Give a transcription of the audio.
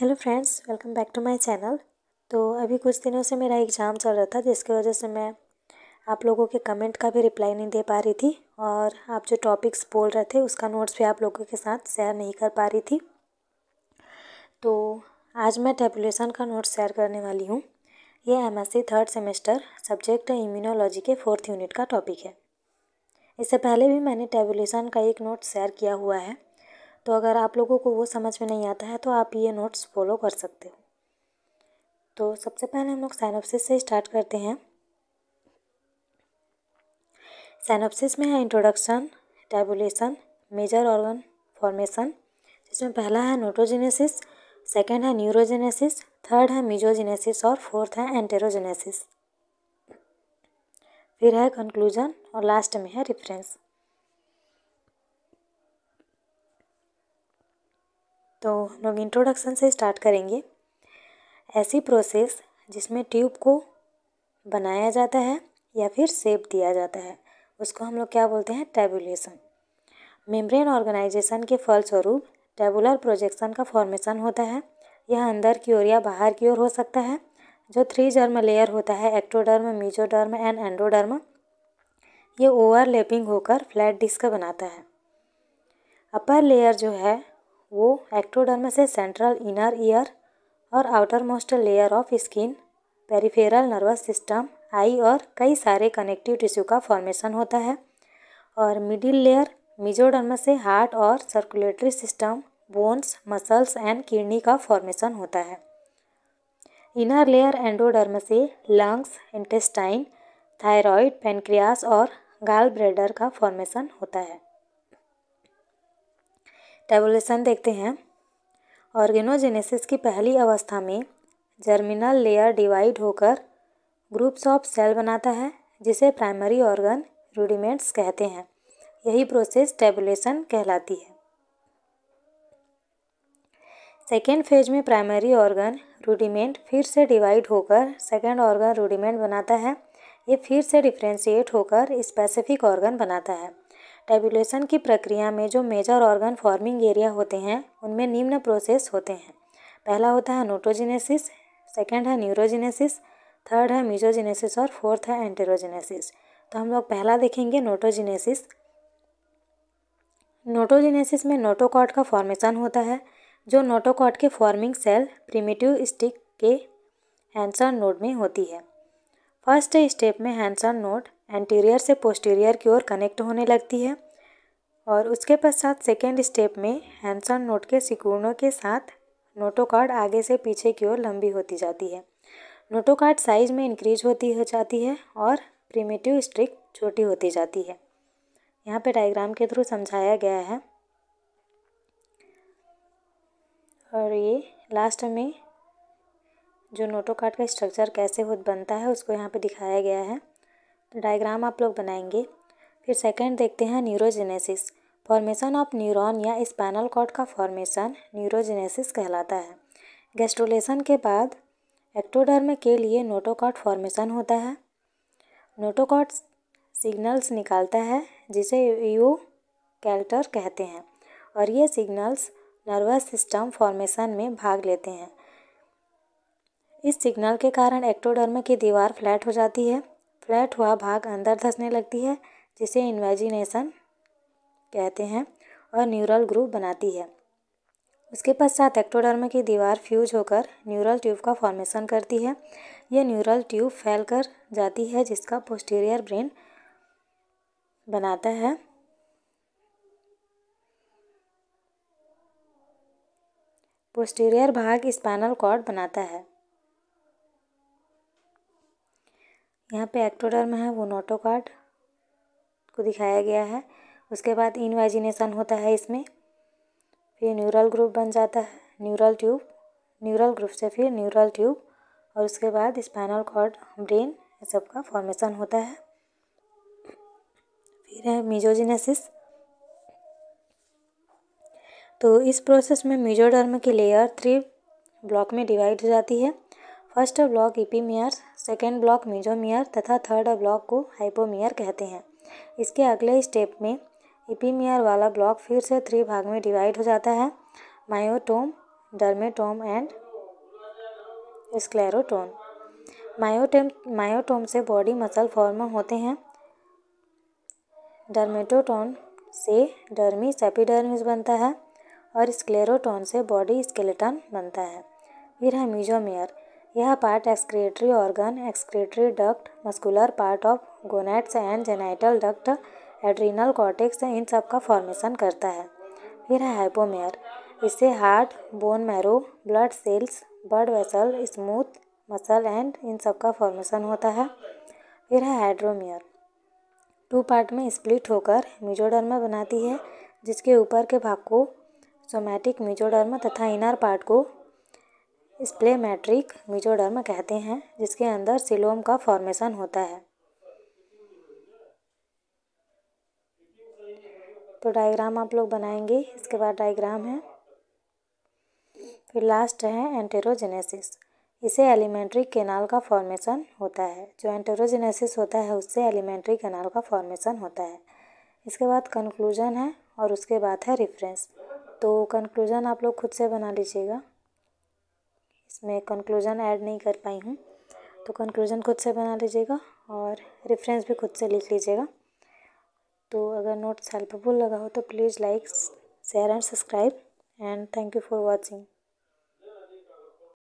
hello friends welcome back to my channel तो अभी कुछ दिनों से मेरा एग्ज़ाम चल रहा था जिसकी वजह से मैं आप लोगों के कमेंट का भी रिप्लाई नहीं दे पा रही थी और आप जो टॉपिक्स बोल रहे थे उसका नोट्स भी आप लोगों के साथ शेयर नहीं कर पा रही थी तो आज मैं टेबुलेशन का नोट्स शेयर करने वाली हूँ ये M third semester subject immunology के फोर्थ यूनिट का टॉपिक है इससे पहले भी मैंने टेबुलेशन का एक नोट शेयर किया हुआ है तो अगर आप लोगों को वो समझ में नहीं आता है तो आप ये नोट्स फॉलो कर सकते हो तो सबसे पहले हम लोग साइनोपसिस से स्टार्ट करते हैं साइनोप्सिस में है introduction tubulation major organ formation जिसमें पहला है नोटोजेनेसिस सेकेंड है न्यूरोजेनेसिस थर्ड है मिजोजेनेसिस और फोर्थ है एंटेरोजेनेसिस फिर है कंक्लूजन और लास्ट में है रिफरेंस तो हम लोग इंट्रोडक्शन से स्टार्ट करेंगे ऐसी प्रोसेस जिसमें ट्यूब को बनाया जाता है या फिर सेप दिया जाता है उसको हम लोग क्या बोलते हैं टेबुलेशन मेम्ब्रेन ऑर्गेनाइजेशन के फलस्वरूप टेबुलर प्रोजेक्शन का फॉर्मेशन होता है यह अंदर की ओर या बाहर की ओर हो सकता है जो थ्री जर्म लेयर होता है एक्टोडर्म मीजोडर्म एंड एंड्रोडर्म ये ओवरलैपिंग होकर फ्लैट डिस्क बनाता है अपर लेयर जो है वो एक्टोडर्म से सेंट्रल इनर ईयर और outermost layer of skin peripheral nervous system eye और कई सारे कनेक्टिव टिश्यू का फॉर्मेशन होता है और मिडिल लेयर मिजोडर्म से हार्ट और circulatory system bones muscles and kidney का फॉर्मेशन होता है इनर लेयर एंडोडर्म से लंग्स इंटेस्टाइन थायराइड पेनक्रियास और गाल ब्रेडर का फॉर्मेशन होता है टेबुलेशन देखते हैं ऑर्गेनोजेनेसिस की पहली अवस्था में जर्मिनल लेयर डिवाइड होकर ग्रुप्स ऑफ सेल बनाता है जिसे प्राइमरी ऑर्गन रूडिमेंट्स कहते हैं यही प्रोसेस टेबुलेशन कहलाती है सेकेंड फेज में प्राइमरी ऑर्गन रूडिमेंट फिर से डिवाइड होकर सेकेंड ऑर्गन रूडिमेंट बनाता है ये फिर से डिफ्रेंशिएट होकर स्पेसिफिक ऑर्गन बनाता है टेबुलेशन की प्रक्रिया में जो मेजर ऑर्गन फॉर्मिंग एरिया होते हैं उनमें निम्न प्रोसेस होते हैं पहला होता है नोटोजिनेसिस सेकेंड है न्यूरोजिनेसिस थर्ड है मिजोजिनेसिस और फोर्थ है एंटेरोजिनेसिस तो हम लोग पहला देखेंगे नोटोजिनेसिस नोटोजिनेसिस में नोटोकॉट का फॉर्मेशन होता है जो नोटोकॉट के फॉर्मिंग सेल प्रीमेटिव स्टिक के हैंसर नोड में होती है फर्स्ट स्टेप में हैंसर नोड एंटीरियर से पोस्टीरियर की ओर कनेक्ट होने लगती है और उसके पश्चात सेकेंड स्टेप में हैंडसन नोट के सिकुड़नों के साथ नोटो कार्ड आगे से पीछे की ओर लंबी होती जाती है नोटो कार्ड साइज में इंक्रीज होती हो जाती है और प्रीमेटिव स्ट्रिक छोटी होती जाती है यहाँ पे डायग्राम के थ्रू समझाया गया है और ये लास्ट में जो नोटो कार्ड का स्ट्रक्चर कैसे हो बनता है उसको यहाँ पे दिखाया गया है डायग्राम आप लोग बनाएंगे फिर सेकंड देखते हैं न्यूरोजेनेसिस फॉर्मेशन ऑफ न्यूरॉन या स्पाइनल कॉर्ड का फॉर्मेशन न्यूरोजेनेसिस कहलाता है गेस्ट्रोलेशन के बाद एक्टोडर्म के लिए नोटोकॉट फॉर्मेशन होता है नोटोकॉट सिग्नल्स निकालता है जिसे यू कैल्टर कहते हैं और ये सिग्नल्स नर्वस सिस्टम फॉर्मेशन में भाग लेते हैं इस सिग्नल के कारण एक्टोडर्म की दीवार फ्लैट हो जाती है फ्लैट हुआ भाग अंदर धंसने लगती है जिसे इन्वेजिनेशन कहते हैं और न्यूरल ग्रुप बनाती है उसके पश्चात एक्टोडर्म की दीवार फ्यूज होकर न्यूरल ट्यूब का फॉर्मेशन करती है यह न्यूरल ट्यूब फैल कर जाती है जिसका पोस्टीरियर ब्रेन बनाता है पोस्टीरियर भाग स्पाइनल कॉर्ड बनाता है यहाँ पे एक्टोडर्म है वो नोटोकार्ड को दिखाया गया है उसके बाद इनवाइजिनेशन होता है इसमें फिर न्यूरल ग्रुप बन जाता है न्यूरल ट्यूब न्यूरल ग्रुप से फिर न्यूरल ट्यूब और उसके बाद स्पाइनल कॉर्ड ब्रेन ये सब का फॉर्मेशन होता है फिर है मिजोजिनेसिस तो इस प्रोसेस में मिजोडर्म की लेयर थ्री ब्लॉक में डिवाइड हो जाती है first block epimere second block mesomere तथा थर्ड ब्लॉक को हाइपोमियर कहते हैं इसके अगले स्टेप में इपीमियर वाला ब्लॉक फिर से थ्री भाग में डिवाइड हो जाता है myotome dermatome and sclerotome myotome myotome से बॉडी मसल फॉर्म होते हैं डर्मेटोटोन से डर्मी सेपीडर्मिस बनता है और स्क्लेरोटोन से बॉडी स्केलेटन बनता है फिर है म्यूजोमियर यह part excretory organ excretory duct muscular part of gonads and genital duct adrenal cortex इन सब का फॉर्मेशन करता है फिर है हाइपोमेयर इससे heart bone marrow blood cells blood vessel smooth muscle and इन सब का फॉर्मेशन होता है फिर है हाइड्रोमियर टू पार्ट में स्प्लिट होकर मिजोडर्मा बनाती है जिसके ऊपर के भाग को सोमैटिक मिजोडर्मा तथा इनर पार्ट को स्प्ले मैट्रिक मिजोडर्म कहते हैं जिसके अंदर सिलोम का फॉर्मेशन होता है तो डायग्राम आप लोग बनाएंगे इसके बाद डायग्राम है फिर लास्ट है एंटेरोजेनेसिस इसे एलिमेंट्री केनाल का फॉर्मेशन होता है जो एंटेरोजेनेसिस होता है उससे एलिमेंट्री केनाल का फॉर्मेशन होता है इसके बाद कंक्लूजन है और उसके बाद है रिफ्रेंस तो कंक्लूजन आप लोग खुद से बना लीजिएगा इसमें कंक्लूज़न ऐड नहीं कर पाई हूँ तो कंक्लूज़न खुद से बना लीजिएगा और रेफरेंस भी खुद से लिख लीजिएगा तो अगर नोट्स हेल्पफुल लगा हो तो please like share and subscribe and thank you for watching